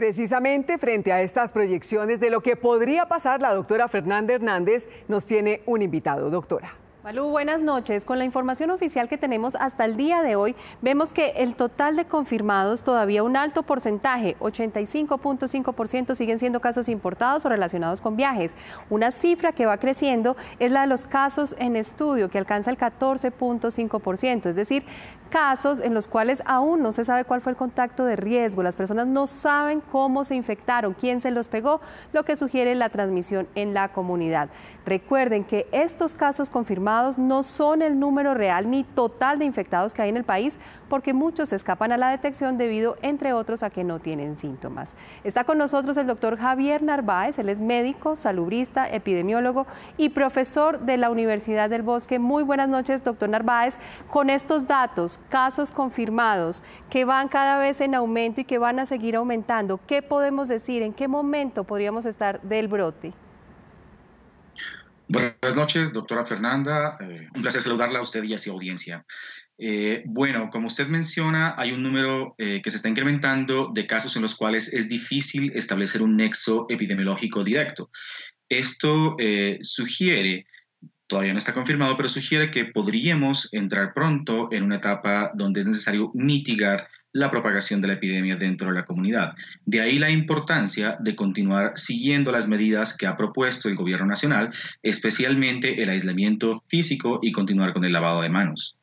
Precisamente frente a estas proyecciones de lo que podría pasar, la doctora Fernanda Hernández nos tiene un invitado, doctora. Malú, buenas noches. Con la información oficial que tenemos hasta el día de hoy, vemos que el total de confirmados, todavía un alto porcentaje, 85.5% siguen siendo casos importados o relacionados con viajes. Una cifra que va creciendo es la de los casos en estudio, que alcanza el 14.5%, es decir, casos en los cuales aún no se sabe cuál fue el contacto de riesgo, las personas no saben cómo se infectaron, quién se los pegó, lo que sugiere la transmisión en la comunidad. Recuerden que estos casos confirmados no son el número real ni total de infectados que hay en el país, porque muchos escapan a la detección debido, entre otros, a que no tienen síntomas. Está con nosotros el doctor Javier Narváez, él es médico, salubrista, epidemiólogo y profesor de la Universidad del Bosque. Muy buenas noches, doctor Narváez. Con estos datos, casos confirmados que van cada vez en aumento y que van a seguir aumentando, ¿qué podemos decir? ¿En qué momento podríamos estar del brote? Buenas noches, doctora Fernanda. Eh, un placer saludarla a usted y a su audiencia. Eh, bueno, como usted menciona, hay un número eh, que se está incrementando de casos en los cuales es difícil establecer un nexo epidemiológico directo. Esto sugiere, todavía no está confirmado, pero sugiere que podríamos entrar pronto en una etapa donde es necesario mitigar la propagación de la epidemia dentro de la comunidad. De ahí la importancia de continuar siguiendo las medidas que ha propuesto el gobierno nacional, especialmente el aislamiento físico y continuar con el lavado de manos.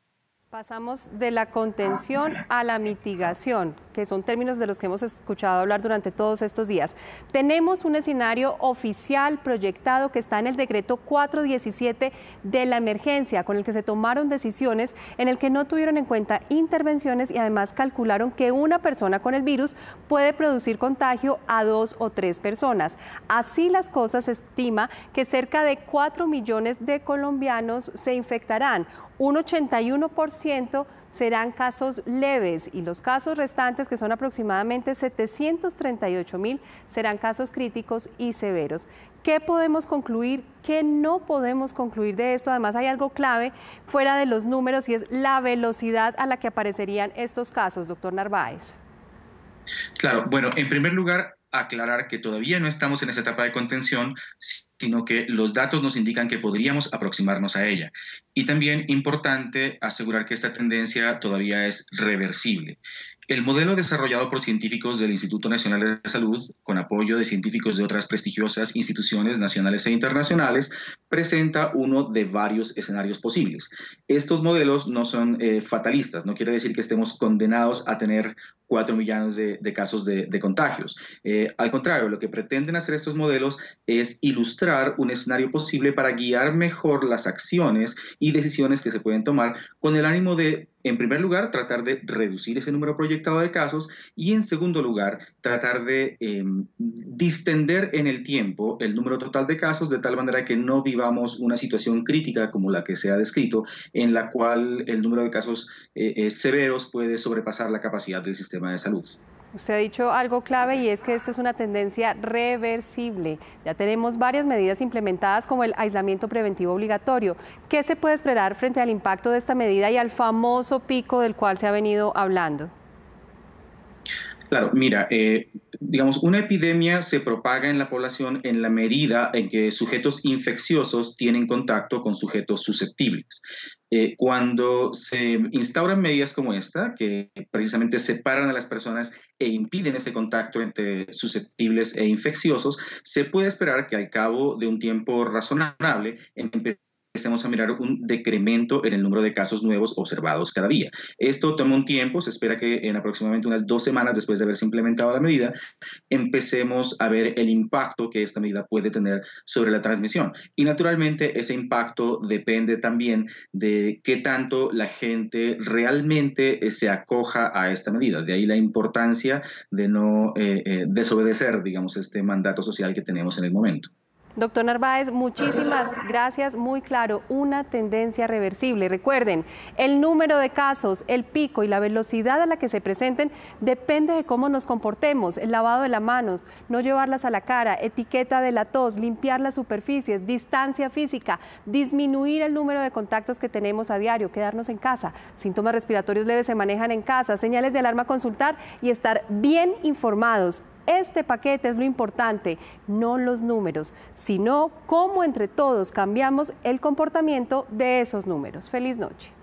Pasamos de la contención a la mitigación que son términos de los que hemos escuchado hablar durante todos estos días. Tenemos un escenario oficial proyectado que está en el decreto 417 de la emergencia, con el que se tomaron decisiones en el que no tuvieron en cuenta intervenciones y además calcularon que una persona con el virus puede producir contagio a dos o tres personas. Así las cosas estima que cerca de 4 millones de colombianos se infectarán, un 81% serán casos leves y los casos restantes, que son aproximadamente 738 mil, serán casos críticos y severos. ¿Qué podemos concluir? ¿Qué no podemos concluir de esto? Además hay algo clave fuera de los números y es la velocidad a la que aparecerían estos casos, doctor Narváez. Claro, bueno, en primer lugar, aclarar que todavía no estamos en esa etapa de contención, sino que los datos nos indican que podríamos aproximarnos a ella. Y también importante asegurar que esta tendencia todavía es reversible. El modelo desarrollado por científicos del Instituto Nacional de Salud, con apoyo de científicos de otras prestigiosas instituciones nacionales e internacionales, presenta uno de varios escenarios posibles. Estos modelos no son eh, fatalistas, no quiere decir que estemos condenados a tener cuatro millones de, casos de, contagios. Eh, al contrario, lo que pretenden hacer estos modelos es ilustrar un escenario posible para guiar mejor las acciones y decisiones que se pueden tomar con el ánimo de, en primer lugar, tratar de reducir ese número proyectado de casos y, en segundo lugar, tratar de em, distender en el tiempo el número total de casos de tal manera que no vivamos una situación crítica como la que se ha descrito, en la cual el número de casos eh, eh, severos puede sobrepasar la capacidad del sistema de salud. Usted ha dicho algo clave y es que esto es una tendencia reversible. Ya tenemos varias medidas implementadas como el aislamiento preventivo obligatorio. ¿Qué se puede esperar frente al impacto de esta medida y al famoso pico del cual se ha venido hablando? Claro, mira, eh, digamos, una epidemia se propaga en la población en la medida en que sujetos infecciosos tienen contacto con sujetos susceptibles. Eh, cuando se instauran medidas como esta, que precisamente separan a las personas e impiden ese contacto entre susceptibles e infecciosos, se puede esperar que al cabo de un tiempo razonable empiece empecemos a mirar un decremento en el número de casos nuevos observados cada día. Esto toma un tiempo, se espera que en aproximadamente unas dos semanas después de haberse implementado la medida, empecemos a ver el impacto que esta medida puede tener sobre la transmisión. Y naturalmente ese impacto depende también de qué tanto la gente realmente eh, se acoja a esta medida. De ahí la importancia de no eh, eh, desobedecer, digamos, este mandato social que tenemos en el momento. Doctor Narváez, muchísimas gracias. Muy claro, una tendencia reversible. Recuerden, el número de casos, el pico y la velocidad a la que se presenten depende de cómo nos comportemos. El lavado de las manos, no llevarlas a la cara, etiqueta de la tos, limpiar las superficies, distancia física, disminuir el número de contactos que tenemos a diario, quedarnos en casa. Síntomas respiratorios leves se manejan en casa, señales de alarma consultar y estar bien informados. Este paquete es lo importante, no los números, sino cómo entre todos cambiamos el comportamiento de esos números. Feliz noche.